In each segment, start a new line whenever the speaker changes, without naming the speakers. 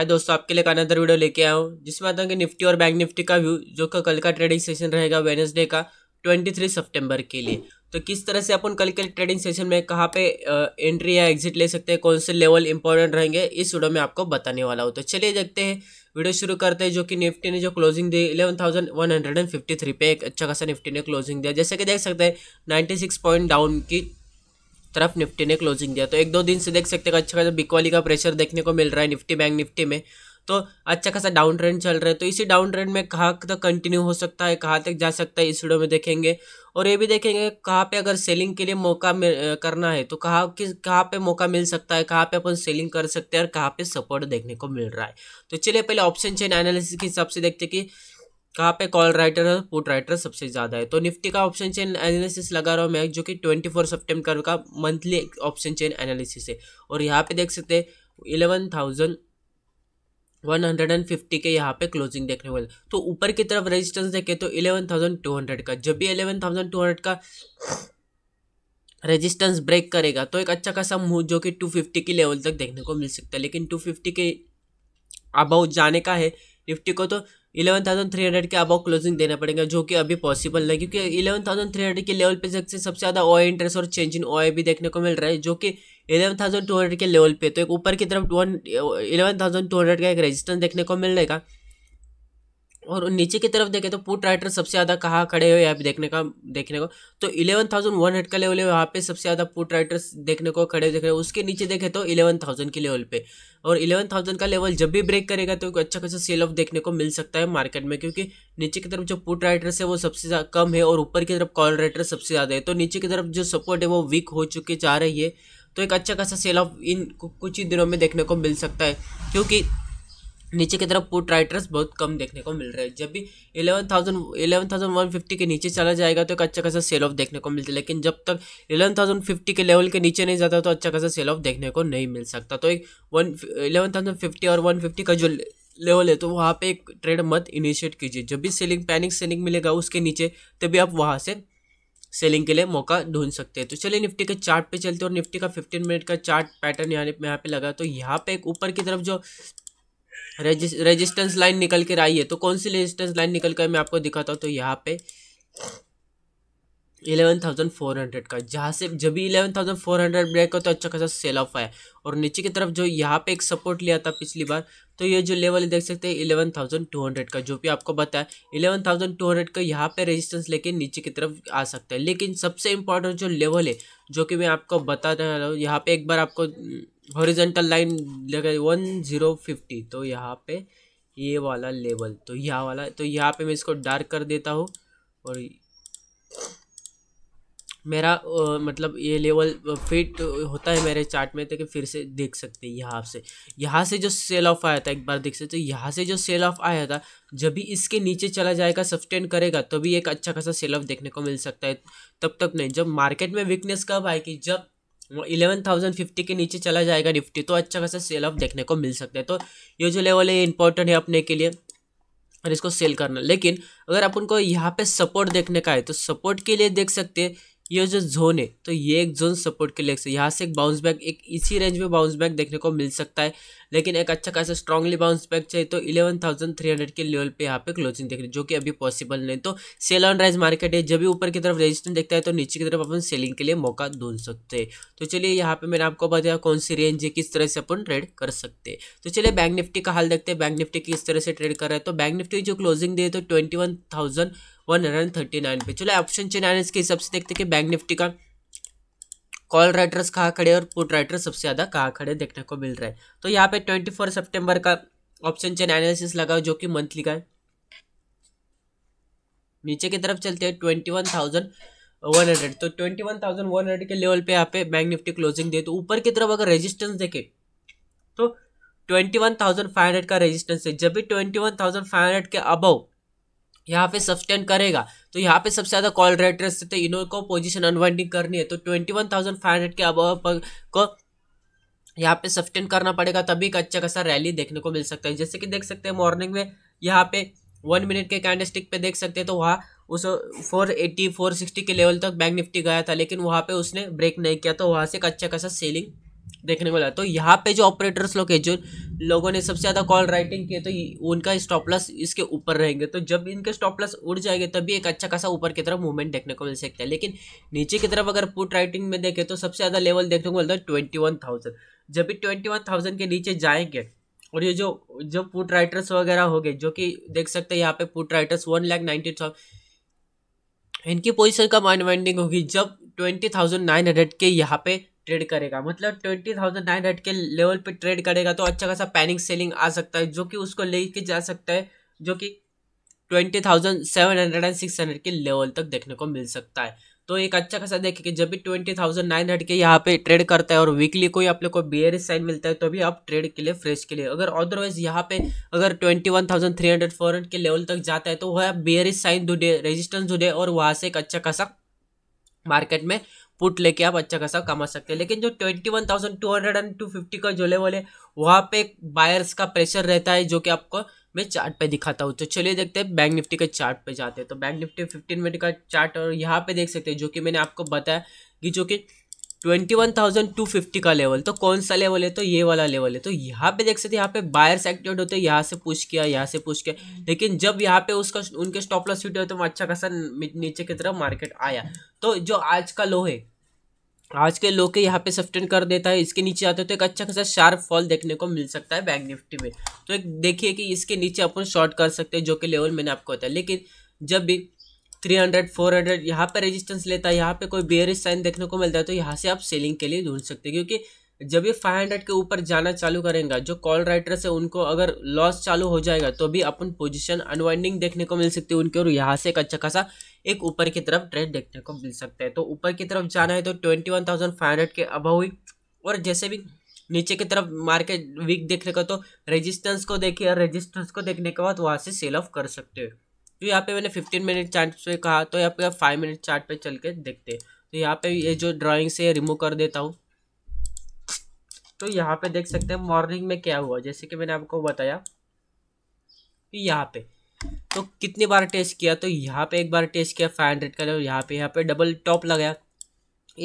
हाय दोस्तों आपके लिए अनदर वीडियो लेके आया हूँ जिसमें आता हूँ कि निफ्टी और बैंक निफ्टी का व्यू जो का कल का ट्रेडिंग सेशन रहेगा वेनसडे का 23 सितंबर के लिए तो किस तरह से अपन कल के ट्रेडिंग सेशन में कहाँ पे एंट्री या एग्जिट ले सकते हैं कौन से लेवल इंपॉर्टेंट रहेंगे इस वीडियो में आपको बताने वाला हूँ तो चलिए देखते हैं वीडियो शुरू करते हैं जो कि निफ्टी ने जो क्लोजिंग दी eleven thousand one hundred and fifty three पे एक अच्छा खासा निफ्टी ने क्लोजिंग दिया जैसे कि देख सकते हैं नाइन्टी सिक्स पॉइंट डाउन की तरफ निफ्टी ने क्लोजिंग दिया तो एक दो दिन से देख सकते हैं अच्छा खासा बिकवाली का प्रेशर देखने को मिल रहा है निफ्टी बैंक निफ्टी में तो अच्छा खासा डाउन ट्रेंड चल रहा है तो इसी डाउन ट्रेंड में कहाँ तक तो कंटिन्यू हो सकता है कहाँ तक जा सकता है इस वीडियो में देखेंगे और ये भी देखेंगे कहाँ पे अगर सेलिंग के लिए मौका करना है तो कहाँ किस कहाँ पे मौका मिल सकता है कहाँ पे अपन सेलिंग कर सकते हैं और कहाँ पे सपोर्ट देखने को मिल रहा है तो चलिए पहले ऑप्शन चेन एनालिसिस के हिसाब से देखते कि कहाँ पे कॉल राइटर और पुट राइटर सबसे ज़्यादा है तो निफ्टी का ऑप्शन चेन एनालिसिस लगा रहा हूँ मैं जो कि ट्वेंटी फोर सेप्टेम्बर का मंथली ऑप्शन चेन एनालिसिस है और यहाँ पे देख सकते हैं eleven thousand one hundred and fifty के यहाँ पे क्लोजिंग देखने वाले तो ऊपर की तरफ रेजिस्टेंस देखें तो इलेवन थाउजेंड टू हंड्रेड का जब भी इलेवन थाउजेंड टू हंड्रेड का रेजिस्टेंस ब्रेक करेगा तो एक अच्छा खासा मूव जो कि टू फिफ्टी की लेवल तक देखने को मिल सकता है लेकिन टू फिफ्टी के अबाउट जाने का है निफ्टी को तो इलेवन थाउजेंड थ्री हंड्रेड के अबाउ क्लोजिंग देना पड़ेगा जो कि अभी पॉसिबल नहीं क्योंकि इलेवन थाउजेंड थ्री हंड्रेड के लेवल पे सबसे सबसे ज़्यादा ओ इंटरेस्ट और चेंज इन ओ भी देखने को मिल रहा है जो कि इलेवन थाउजेंड टू हंड्रेड के लेवल पे तो एक ऊपर की तरफ one eleven thousand two hundred का एक रेजिस्टेंस देखने को मिल रहेगा और नीचे की तरफ देखें तो पुट राइटर सबसे ज़्यादा कहाँ खड़े हुए यहाँ पे देखने का देखने को तो इलेवन थाउजेंड वन हंड्रेड का लेवल है वहाँ पे सबसे ज़्यादा पुट राइटर्स देखने को खड़े देख रहे हैं उसके नीचे देखें तो इलेवन थाउजेंड के लेवल पे और इलेवन थाउजेंड का लेवल जब भी ब्रेक करेगा तो अच्छा खासा सेल ऑफ देखने को मिल सकता है मार्केट में क्योंकि नीचे की तरफ जो पुट राइटर्स है वो सबसे कम है और ऊपर की तरफ कॉल राइटर सबसे ज़्यादा है तो नीचे की तरफ जो सपोर्ट है वो वीक हो चुके जा रही है तो एक अच्छा खासा सेल ऑफ इन कुछ ही दिनों में देखने को मिल सकता है क्योंकि नीचे की तरफ पुट राइटर्स बहुत कम देखने को मिल रहे हैं जब भी eleven thousand eleven thousand one fifty के नीचे चला जाएगा तो एक अच्छा खासा सेल ऑफ देखने को मिलता है लेकिन जब तक इलेवन थाउजेंड फिफ्टी के लेवल के नीचे नहीं जाता तो अच्छा खासा सेल ऑफ देखने को नहीं मिल सकता तो एक वन इलेवन थाउजेंड फिफ्टी और वन फिफ्टी का जो लेवल है तो वहाँ पे एक ट्रेड मत इनिशिएट कीजिए जब भी सेलिंग पैनिक सेलिंग मिलेगा उसके नीचे तभी आप वहाँ से सेलिंग के लिए मौका ढूंढ सकते हैं तो चलिए निफ्टी के चार्ट पे चलते हैं और निफ्टी का फिफ्टीन मिनट का चार्ट पैटर्न यहाँ यहाँ पे लगा तो यहाँ पे एक ऊपर की तरफ जो रेजिस्टेंस लाइन निकल कर आई है तो कौन सी रेजिस्टेंस लाइन निकल कर मैं आपको दिखाता हूँ तो यहाँ पे इलेवन थाउजेंड फोर हंड्रेड का जहाँ से जब भी eleven thousand four hundred break हो तो अच्छा खासा सेल ऑफ आया और नीचे की तरफ जो यहाँ पे एक सपोर्ट लिया था पिछली बार तो ये जो लेवल देख सकते हैं इलेवन थाउजेंड टू हंड्रेड का जो भी आपको बताया इलेवन थाउजेंड टू हंड्रेड का यहाँ पे रेजिस्टेंस लेके नीचे की तरफ आ सकता है लेकिन सबसे इम्पोर्टेंट जो लेवल है जो कि मैं आपको बता रहा हूँ यहाँ पे एक बार आपको हॉरिजेंटल लाइन लगा वन जीरो फिफ्टी तो यहाँ पे ये वाला लेवल तो यहाँ वाला तो यहाँ पे मैं इसको डार्क कर देता हूँ और मेरा आ, मतलब ये लेवल फिट होता है मेरे चार्ट में तो कि फिर से देख सकते हैं यहाँ से यहाँ से जो सेल ऑफ आया था एक बार देख सकते तो यहाँ से जो सेल ऑफ आया था जब भी इसके नीचे चला जाएगा सस्टेन करेगा तो भी एक अच्छा खासा सेल ऑफ देखने को मिल सकता है तब तक नहीं जब मार्केट में वीकनेस कब आएगी जब इलेवन थाउजेंड फिफ्टी के नीचे चला जाएगा निफ्टी तो अच्छा खासा सेल ऑफ देखने को मिल सकता है तो ये जो लेवल है इंपॉर्टेंट है अपने के लिए और इसको सेल करना लेकिन अगर अपन को यहाँ पे सपोर्ट देखने का है तो सपोर्ट के लिए देख सकते हैं ये जो जोन है तो ये एक जोन सपोर्ट के लिए से यहाँ से एक बाउंस बैक एक इसी रेंज में बाउंस बैक देखने को मिल सकता है लेकिन एक अच्छा खासा स्ट्रांगली बाउंस बैक चाहिए तो 11,300 के लेवल पे यहाँ पे क्लोजिंग देख रहे जो कि अभी पॉसिबल नहीं तो सेल ऑन राइज मार्केट है जब भी ऊपर की तरफ रेजिस्टेंस देखता है तो नीचे की तरफ अपन सेलिंग के लिए मौका ढूंढ सकते हैं तो चलिए यहाँ पे मैंने आपको बताया कौन सी रेंज है किस तरह से अपन ट्रेड कर सकते हैं तो चलिए बैंक निफ्टी का हाल देखते हैं बैंक निफ्टी किस तरह से ट्रेड कर रहा है तो बैंक निफ्टी जो क्लोजिंग दे तो twenty one hundred thirty nine पे चलो ऑप्शन चेन एनालिसिस के हिसाब से देखते हैं कि बैंक निफ्टी का कॉल राइटर्स कहाँ खड़े और पुट राइटर्स सबसे ज़्यादा कहाँ खड़े देखने को मिल रहा है तो यहाँ पे ट्वेंटी फोर सेप्टेम्बर का ऑप्शन चेन एनालिसिस लगा जो कि मंथली का है नीचे की तरफ चलते हैं twenty one thousand one hundred तो twenty one thousand one hundred के लेवल पे यहाँ पे बैंक निफ्टी क्लोजिंग दे तो ऊपर की तरफ अगर रेजिस्टेंस देखें तो twenty one thousand five hundred का रेजिस्टेंस है जब भी twenty one thousand five hundred के अबव यहाँ पे सब्सटेंड करेगा तो यहाँ पे सबसे ज़्यादा कॉल राइटर्स थे इनको पोजीशन अनवाइंडिंग करनी है तो twenty one thousand five hundred के अब को यहाँ पे सस्टेन करना पड़ेगा तभी एक अच्छा खासा रैली देखने को मिल सकता है जैसे कि देख सकते हैं मॉर्निंग में यहाँ पे वन मिनट के कैंडल स्टिक पे देख सकते हैं तो वहाँ उस फोर एट्टी फोर सिक्सटी के लेवल तक बैंक निफ्टी गया था लेकिन वहाँ पे उसने ब्रेक नहीं किया तो वहाँ से एक अच्छा खासा सेलिंग देखने को मिला तो यहाँ पे जो ऑपरेटर्स लोग हैं जो लोगों ने सबसे ज़्यादा कॉल राइटिंग किए तो उनका स्टॉप लॉस इसके ऊपर रहेंगे तो जब इनके स्टॉप लॉस उड़ जाएंगे तभी एक अच्छा खासा ऊपर की तरफ मूवमेंट देखने को मिल सकता है लेकिन नीचे की तरफ अगर पुट राइटिंग में देखें तो सबसे ज़्यादा लेवल देखने को मिलता है ट्वेंटी वन थाउजेंड जब भी ट्वेंटी वन थाउजेंड के नीचे जाएंगे और ये जो जो पुट राइटर्स वगैरह हो गए जो कि देख सकते हैं यहाँ पे put writers one lakh ninety इनकी पोजीशन का माइंड वाइंडिंग होगी जब ट्वेंटी थाउजेंड नाइन हंड्रेड के यहाँ पे ट्रेड करेगा मतलब ट्वेंटी थाउजेंड नाइन हंड्रेड के लेवल पे ट्रेड करेगा तो अच्छा खासा पैनिक सेलिंग आ सकता है जो कि उसको लेके जा सकता है जो कि twenty thousand seven hundred and six hundred के लेवल तक देखने को मिल सकता है तो एक अच्छा खासा देखिए कि जब भी ट्वेंटी थाउजेंड नाइन हंड्रेड के यहाँ पे ट्रेड करता है और वीकली कोई आप लोग को बियर साइन मिलता है तो भी आप ट्रेड के लिए फ्रेश के लिए अगर अदरवाइज यहाँ पे अगर twenty one thousand three hundred four hundred के लेवल तक जाता है तो वह बियर साइन ढूंढे रेजिस्टेंस ढूंढे और वहाँ से एक अच्छा खासा मार्केट में पुट लेके आप अच्छा खासा कमा सकते हैं लेकिन जो twenty one thousand two hundred and two fifty का जो लेवल है वहाँ पे बायर्स का प्रेशर रहता है जो कि आपको मैं चार्ट पे दिखाता हूँ तो चलिए देखते हैं बैंक निफ्टी के चार्ट पे जाते हैं तो बैंक निफ्टी फिफ्टीन मिनट का चार्ट और यहाँ पे देख सकते हैं जो कि मैंने आपको बताया कि जो कि twenty one thousand two fifty का लेवल तो कौन सा लेवल है तो ये वाला लेवल है तो यहाँ पे देख सकते हैं यहाँ पे बायर्स एक्टिवेट होते हैं यहाँ से पुश किया यहाँ से पुश किया हम्म। लेकिन जब यहाँ पे उसका उनके स्टॉप लॉस हिट हुआ तो, तो अच्छा खासा नीचे की तरफ मार्केट आया तो जो आज का लो है आज के लो के यहाँ पे सस्टेन कर देता है इसके नीचे आते तो एक अच्छा खासा शार्प फॉल देखने को मिल सकता है बैंक निफ्टी में तो एक देखिए कि इसके नीचे अपन शॉर्ट कर सकते हैं जो कि लेवल मैंने आपको बताया लेकिन जब भी थ्री हंड्रेड फोर हंड्रेड यहाँ पर रेजिस्टेंस लेता है यहाँ पे कोई बेयरिश साइन देखने को मिलता है तो यहाँ से आप सेलिंग के लिए ढूंढ सकते हैं क्योंकि जब ये 500 के ऊपर जाना चालू करेगा जो कॉल राइटर्स है उनको अगर लॉस चालू हो जाएगा तो भी अपन पोजीशन अनवाइंडिंग देखने को मिल सकती है उनके और यहाँ से एक अच्छा खासा एक ऊपर की तरफ ट्रेड देखने को मिल सकता है तो ऊपर की तरफ जाना है तो twenty one thousand five hundred के अभाव हुई और जैसे भी नीचे की तरफ मार्केट वीक देखने का तो रेजिस्टेंस को देखिए और रेजिस्टेंस को देखने के बाद वहाँ से सेल ऑफ कर सकते हो तो यहाँ पे मैंने फिफ्टीन मिनट चार्ट पे कहा तो यहाँ पे फाइव मिनट चार्ट पे चल के देखते हैं तो यहाँ पे ये जो ड्राॅइंग्स से रिमूव कर देता हूँ तो यहाँ पे देख सकते हैं मॉर्निंग में क्या हुआ जैसे कि मैंने आपको बताया कि यहाँ पे तो कितनी बार टेस्ट किया तो यहाँ पे एक बार टेस्ट किया फाइव हंड्रेड का और यहाँ पे यहाँ पे डबल टॉप लगाया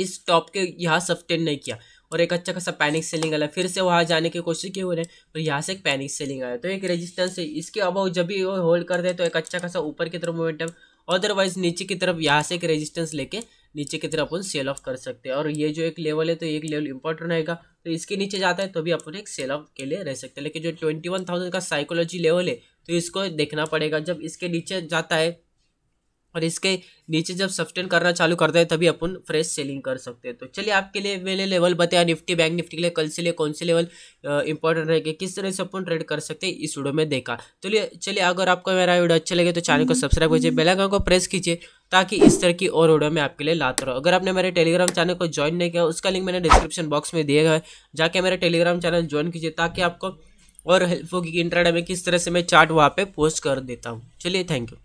इस टॉप के यहाँ सस्टेन नहीं किया और एक अच्छा खासा पैनिक सेलिंग आया फिर से वहाँ जाने की कोशिश की उन्हें और यहाँ से एक पैनिक सेलिंग आया तो एक रेजिस्टेंस है इसके अबाव जब भी वो होल्ड कर दे तो एक अच्छा खासा ऊपर की तरफ मोमेंटम अदरवाइज नीचे की तरफ यहाँ से एक रेजिस्टेंस लेके नीचे की तरफ अपन सेल ऑफ कर सकते हैं और ये जो एक लेवल है तो एक लेवल इंपॉर्टेंट रहेगा तो इसके नीचे जाता है तो भी अपन एक सेल ऑफ के लिए रह सकते हैं लेकिन जो ट्वेंटी वन थाउजेंड का साइकोलॉजी लेवल है तो इसको देखना पड़ेगा जब इसके नीचे जाता है और इसके नीचे जब सस्टेन करना चालू करते हैं तभी अपन फ्रेश सेलिंग कर सकते हैं तो चलिए आपके लिए मैंने लेवल बताया निफ्टी बैंक निफ्टी के लिए कल से लिए कौन से लेवल इंपॉर्टेंट रहेगा किस तरह से अपन ट्रेड कर सकते हैं इस वीडियो में देखा चलिए तो चलिए अगर आपको मेरा वीडियो अच्छा लगे तो चैनल को सब्सक्राइब कीजिए बेलाइकन हम्म। को प्रेस कीजिए ताकि इस तरह की और वीडियो में आपके लिए लाते रहो अगर आपने मेरे टेलीग्राम चैनल को ज्वाइन नहीं किया उसका लिंक मैंने डिस्क्रिप्शन बॉक्स में दिया है जाके मेरे टेलीग्राम चैनल ज्वाइन कीजिए ताकि आपको और हेल्प होगी कि इंटरनेट में किस तरह से मैं चार्ट वहाँ पे पोस्ट कर देता हूँ चलिए थैंक यू